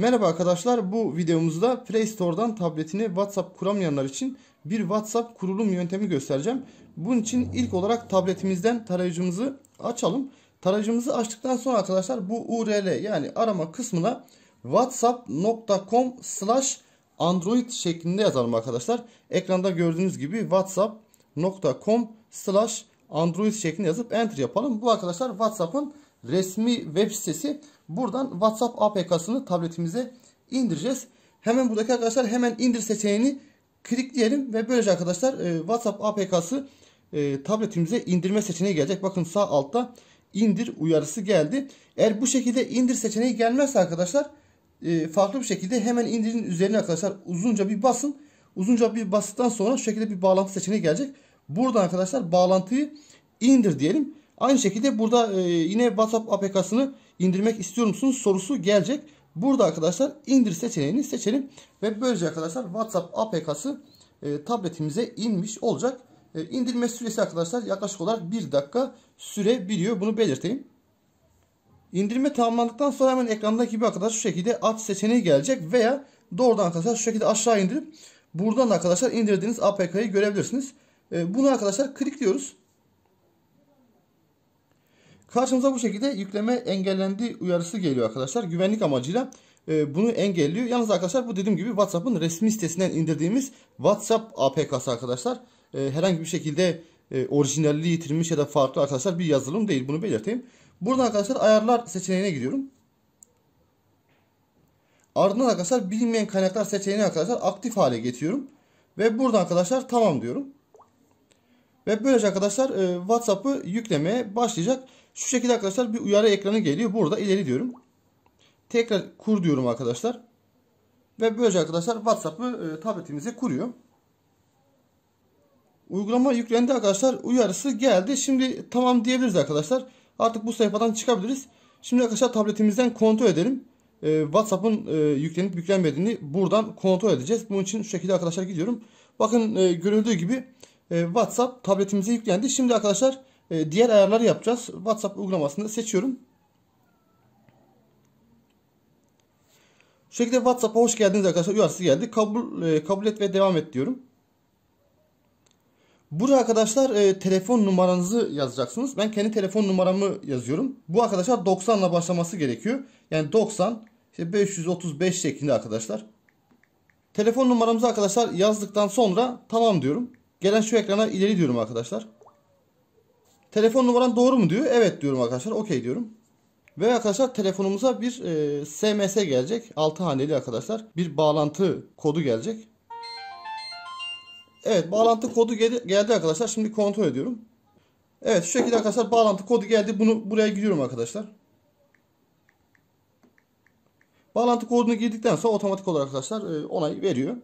Merhaba arkadaşlar bu videomuzda Play Store'dan tabletine WhatsApp kuramayanlar için bir WhatsApp kurulum yöntemi göstereceğim. Bunun için ilk olarak tabletimizden tarayıcımızı açalım. Tarayıcımızı açtıktan sonra arkadaşlar bu URL yani arama kısmına whatsapp.com slash android şeklinde yazalım arkadaşlar. Ekranda gördüğünüz gibi whatsapp.com slash android şeklinde yazıp enter yapalım. Bu arkadaşlar WhatsApp'ın resmi web sitesi. Buradan WhatsApp APK'sını tabletimize indireceğiz. Hemen buradaki arkadaşlar hemen indir seçeneğini klikleyelim ve böylece arkadaşlar e, WhatsApp APK'sı e, tabletimize indirme seçeneği gelecek. Bakın sağ altta indir uyarısı geldi. Eğer bu şekilde indir seçeneği gelmezse arkadaşlar e, farklı bir şekilde hemen indirin üzerine arkadaşlar uzunca bir basın. Uzunca bir bastıktan sonra şu şekilde bir bağlantı seçeneği gelecek. Buradan arkadaşlar bağlantıyı indir diyelim. Aynı şekilde burada e, yine WhatsApp APK'sını indirmek istiyor musunuz sorusu gelecek. Burada arkadaşlar indir seçeneğini seçelim ve böylece arkadaşlar WhatsApp APK'sı e, tabletimize inmiş olacak. E, indirme süresi arkadaşlar yaklaşık olarak 1 dakika sürebiliyor. Bunu belirteyim. İndirme tamamlandıktan sonra hemen ekrandaki gibi arkadaşlar şu şekilde aç seçeneği gelecek veya doğrudan arkadaşlar şu şekilde aşağı indirip buradan arkadaşlar indirdiğiniz APK'yı görebilirsiniz. E, bunu arkadaşlar klikliyoruz. Karşımıza bu şekilde yükleme engellendi uyarısı geliyor arkadaşlar. Güvenlik amacıyla e, bunu engelliyor. Yalnız arkadaşlar bu dediğim gibi WhatsApp'ın resmi sitesinden indirdiğimiz WhatsApp APK'sı arkadaşlar. E, herhangi bir şekilde e, orijinalliği yitirmiş ya da farklı arkadaşlar bir yazılım değil. Bunu belirteyim. Burada arkadaşlar ayarlar seçeneğine gidiyorum. Ardından arkadaşlar bilinmeyen kaynaklar seçeneğini arkadaşlar aktif hale getiriyorum. Ve burada arkadaşlar tamam diyorum. Ve böylece arkadaşlar WhatsApp'ı yüklemeye başlayacak. Şu şekilde arkadaşlar bir uyarı ekranı geliyor. Burada ileri diyorum. Tekrar kur diyorum arkadaşlar. Ve böylece arkadaşlar WhatsApp'ı e, tabletimize kuruyor. Uygulama yüklendi arkadaşlar. Uyarısı geldi. Şimdi tamam diyebiliriz arkadaşlar. Artık bu sayfadan çıkabiliriz. Şimdi arkadaşlar tabletimizden kontrol edelim. Ee, WhatsApp'ın e, yüklenip yüklenmediğini buradan kontrol edeceğiz. Bunun için şu şekilde arkadaşlar gidiyorum. Bakın e, görüldüğü gibi e, WhatsApp tabletimize yüklendi. Şimdi arkadaşlar e, diğer ayarları yapacağız. WhatsApp uygulamasını seçiyorum. Şu şekilde WhatsApp'a hoş geldiniz arkadaşlar. Uyarısı geldi. Kabul, e, kabul et ve devam et diyorum. Burada arkadaşlar e, telefon numaranızı yazacaksınız. Ben kendi telefon numaramı yazıyorum. Bu arkadaşlar 90 ile başlaması gerekiyor. Yani 90 işte 535 şeklinde arkadaşlar. Telefon numaramızı arkadaşlar yazdıktan sonra tamam diyorum. Gelen şu ekrana ileri diyorum arkadaşlar. Telefon numaran doğru mu diyor. Evet diyorum arkadaşlar. Okey diyorum. Ve arkadaşlar telefonumuza bir e, SMS gelecek. 6 haneli arkadaşlar. Bir bağlantı kodu gelecek. Evet bağlantı kodu gel geldi arkadaşlar. Şimdi kontrol ediyorum. Evet şu şekilde arkadaşlar bağlantı kodu geldi. Bunu buraya gidiyorum arkadaşlar. Bağlantı kodunu girdikten sonra otomatik olarak arkadaşlar e, onay veriyor.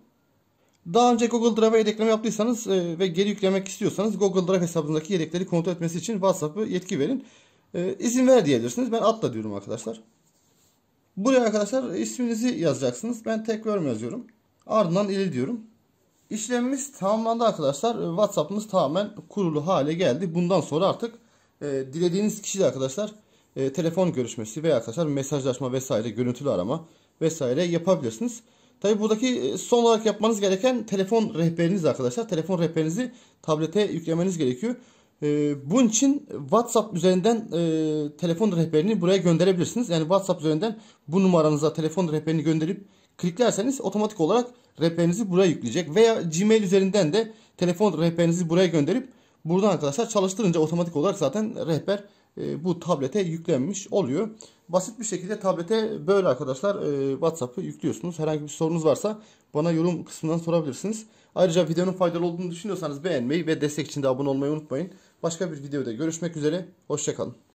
Daha önce Google Drive'a yedekleme yaptıysanız e, ve geri yüklemek istiyorsanız Google Drive hesabınızdaki yedekleri kontrol etmesi için WhatsApp'ı yetki verin. E, izin ver diyebilirsiniz. Ben atla diyorum arkadaşlar. Buraya arkadaşlar isminizi yazacaksınız. Ben tek verme yazıyorum. Ardından ili diyorum. İşlemimiz tamamlandı arkadaşlar. E, WhatsApp'ımız tamamen kurulu hale geldi. Bundan sonra artık e, dilediğiniz kişiyle arkadaşlar e, telefon görüşmesi veya arkadaşlar mesajlaşma vesaire görüntülü arama vesaire yapabilirsiniz. Tabi buradaki e, son olarak yapmanız gereken telefon rehberiniz arkadaşlar. Telefon rehberinizi tablete yüklemeniz gerekiyor. E, bunun için WhatsApp üzerinden e, telefon rehberini buraya gönderebilirsiniz. Yani WhatsApp üzerinden bu numaranıza telefon rehberini gönderip kliklerseniz otomatik olarak rehberinizi buraya yükleyecek. Veya Gmail üzerinden de telefon rehberinizi buraya gönderip buradan arkadaşlar çalıştırınca otomatik olarak zaten rehber e, bu tablete yüklenmiş oluyor. Basit bir şekilde tablete böyle arkadaşlar e, WhatsApp'ı yüklüyorsunuz. Herhangi bir sorunuz varsa bana yorum kısmından sorabilirsiniz. Ayrıca videonun faydalı olduğunu düşünüyorsanız beğenmeyi ve destek için de abone olmayı unutmayın. Başka bir videoda görüşmek üzere. Hoşçakalın.